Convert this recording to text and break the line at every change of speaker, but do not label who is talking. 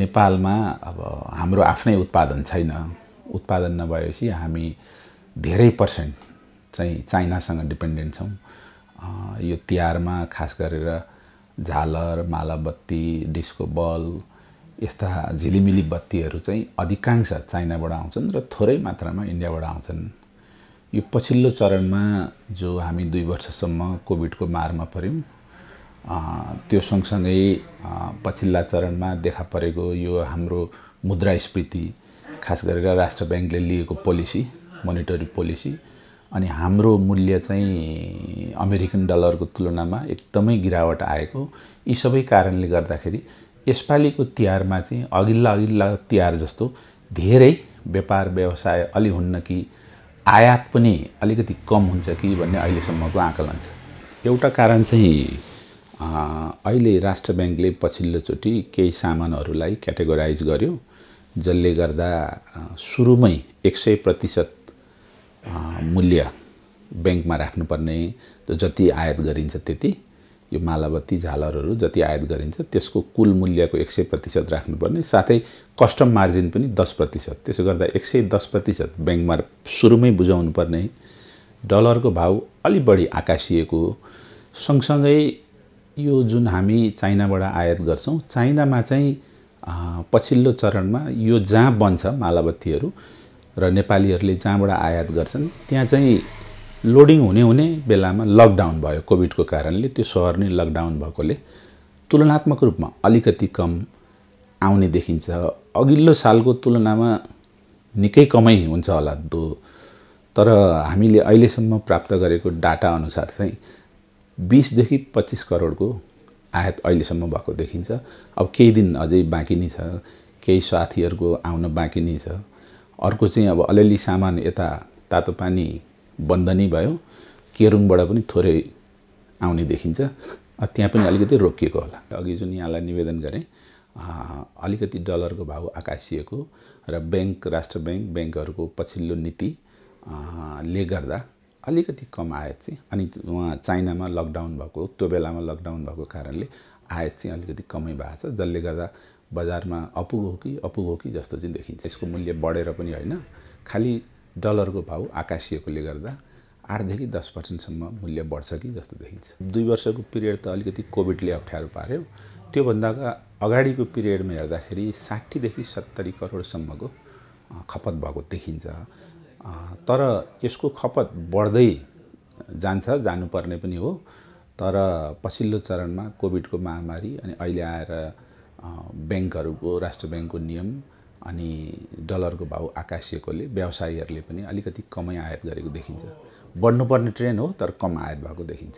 नेपालमा अब हाम्रो आफ्नै उत्पादन छैन उत्पादन नभएपछि हामी धेरै पर्सेन्ट चाहिँ चाइनासँग डिपेन्डेन्ट छौँ यो तिहारमा खास गरेर झालर माला बत्ती डिस्को बल यस्ता झिलिमिली बत्तीहरू चाहिँ अधिकांश चाइनाबाट आउँछन् र थोरै मात्रामा इन्डियाबाट आउँछन् यो पछिल्लो चरणमा जो हामी दुई वर्षसम्म कोभिडको मारमा पऱ्यौँ त्यो सँगसँगै पछिल्ला चरणमा देखा परेको यो हाम्रो मुद्रास्फीति खास गरेर राष्ट्र ब्याङ्कले लिएको पोलिसी मोनिटरी पोलिसी अनि हाम्रो मूल्य चाहिँ अमेरिकन डलरको तुलनामा एकदमै गिरावट आएको यी सबै कारणले गर्दाखेरि यसपालिको तिहारमा चाहिँ अघिल्ला अघिल्ला तिहार जस्तो धेरै व्यापार व्यवसाय अलि हुन्न कि आयात पनि अलिकति कम हुन्छ कि भन्ने अहिलेसम्मको आकलन छ एउटा कारण चाहिँ अहिले राष्ट्र ब्याङ्कले पछिल्लोचोटि केही सामानहरूलाई क्याटेगोराइज गर्यो जसले गर्दा सुरुमै एक सय प्रतिशत मूल्य ब्याङ्कमा राख्नुपर्ने जति आयात गरिन्छ त्यति यो मालावती झालरहरू जति आयात गरिन्छ त्यसको कुल मूल्यको एक सय प्रतिशत राख्नुपर्ने साथै कस्टम मार्जिन पनि दस प्रतिशत त्यसो गर्दा एक सय दस प्रतिशत ब्याङ्कमा सुरुमै बुझाउनु पर्ने डलरको भाउ अलि बढी आकाशिएको सँगसँगै यो जुन हामी चाइनाबाट आयात गर्छौँ चाइनामा चाहिँ पछिल्लो चरणमा यो जहाँ बन्छ मालाबत्तीहरू र नेपालीहरूले जहाँबाट आयात गर्छन् त्यहाँ चाहिँ लोडिङ हुने हुने बेलामा लकडाउन भयो कोभिडको कारणले त्यो सहर नै लकडाउन भएकोले तुलनात्मक रूपमा अलिकति कम आउने देखिन्छ अघिल्लो सालको तुलनामा निकै कमै हुन्छ होला दो तर हामीले अहिलेसम्म प्राप्त गरेको डाटा अनुसार चाहिँ बिसदेखि पच्चिस करोडको आयात अहिलेसम्म भएको देखिन्छ अब केही दिन अझै बाँकी नै छ केही साथीहरूको आउन बाँकी नै छ अर्को चाहिँ अब अलिअलि सामान यता तातो पानी बन्द नै भयो केरुङबाट पनि थोरै आउने देखिन्छ त्यहाँ पनि अलिकति रोकिएको होला अघि जुन यहाँलाई निवेदन गरेँ अलिकति डलरको भाउ आकाशिएको र ब्याङ्क राष्ट्र ब्याङ्क ब्याङ्कहरूको पछिल्लो नीतिले गर्दा अलिकति कम आयात चाहिँ अनि उहाँ चाइनामा लकडाउन भएको त्यो बेलामा लकडाउन भएको कारणले आयात चाहिँ अलिकति कमै भएको छ जसले गर्दा बजारमा अपुग हो कि अपुगो कि जस्तो चाहिँ देखिन्छ यसको मूल्य बढेर पनि होइन खालि डलरको भाउ आकाशिएकोले गर्दा आठदेखि दस पर्सेन्टसम्म मूल्य बढ्छ कि जस्तो देखिन्छ दुई वर्षको पिरियड त अलिकति कोभिडले अप्ठ्यारो पार्यो त्योभन्दा अगाडिको पिरियडमा हेर्दाखेरि साठीदेखि सत्तरी करोडसम्मको खपत भएको देखिन्छ तर यसको खपत बढ्दै जान्छ जानुपर्ने पनि हो तर पछिल्लो चरणमा कोभिडको महामारी अनि अहिले आएर ब्याङ्कहरूको राष्ट्र ब्याङ्कको नियम अनि डलरको भाउ आकाशिएकोले व्यवसायीहरूले पनि अलिकति कमै आयात गरेको देखिन्छ बढ्नुपर्ने ट्रेन हो तर कम आयात भएको देखिन्छ